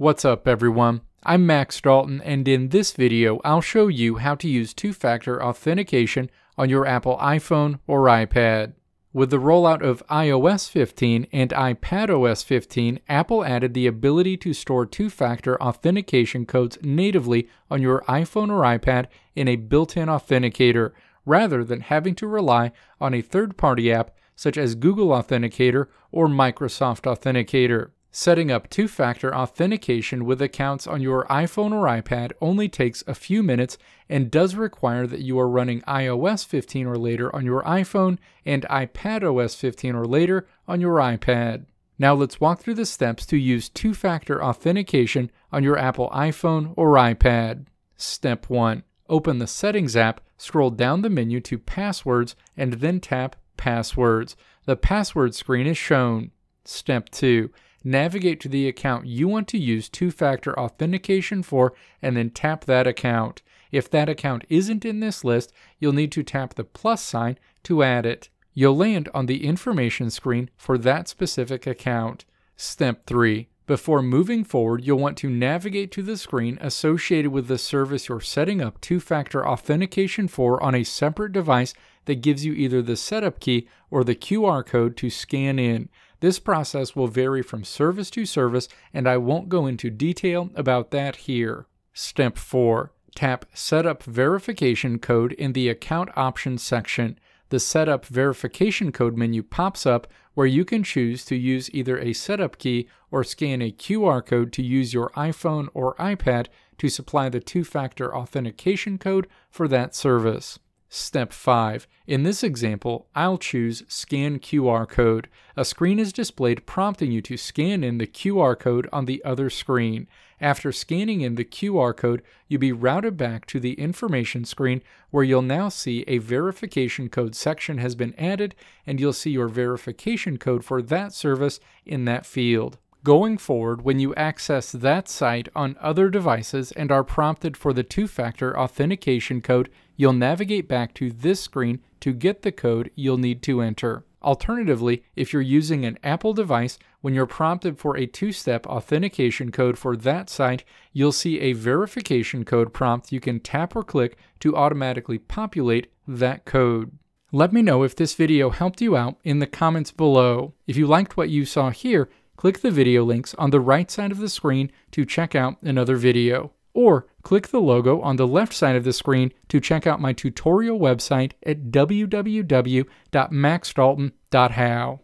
What's up everyone? I'm Max Dalton and in this video I'll show you how to use two-factor authentication on your Apple iPhone or iPad. With the rollout of iOS 15 and iPadOS 15, Apple added the ability to store two-factor authentication codes natively on your iPhone or iPad in a built-in authenticator, rather than having to rely on a third-party app such as Google Authenticator or Microsoft Authenticator. Setting up two factor authentication with accounts on your iPhone or iPad only takes a few minutes and does require that you are running iOS 15 or later on your iPhone and iPadOS 15 or later on your iPad. Now let's walk through the steps to use two factor authentication on your Apple iPhone or iPad. Step 1 Open the Settings app, scroll down the menu to Passwords, and then tap Passwords. The password screen is shown. Step 2 navigate to the account you want to use two factor authentication for, and then tap that account. If that account isn't in this list, you'll need to tap the plus sign to add it. You'll land on the information screen for that specific account. Step 3. Before moving forward, you'll want to navigate to the screen associated with the service you're setting up two factor authentication for on a separate device that gives you either the setup key or the QR code to scan in. This process will vary from service to service, and I won't go into detail about that here. Step 4. Tap Setup Verification Code in the Account Options section. The Setup Verification Code menu pops up where you can choose to use either a setup key or scan a QR code to use your iPhone or iPad to supply the two factor authentication code for that service. Step 5. In this example, I'll choose Scan QR Code. A screen is displayed prompting you to scan in the QR code on the other screen. After scanning in the QR code, you'll be routed back to the information screen where you'll now see a verification code section has been added and you'll see your verification code for that service in that field. Going forward, when you access that site on other devices and are prompted for the two-factor authentication code, you'll navigate back to this screen to get the code you'll need to enter. Alternatively, if you're using an Apple device, when you're prompted for a two-step authentication code for that site, you'll see a verification code prompt you can tap or click to automatically populate that code. Let me know if this video helped you out in the comments below. If you liked what you saw here, click the video links on the right side of the screen to check out another video, or click the logo on the left side of the screen to check out my tutorial website at www.maxdalton.how.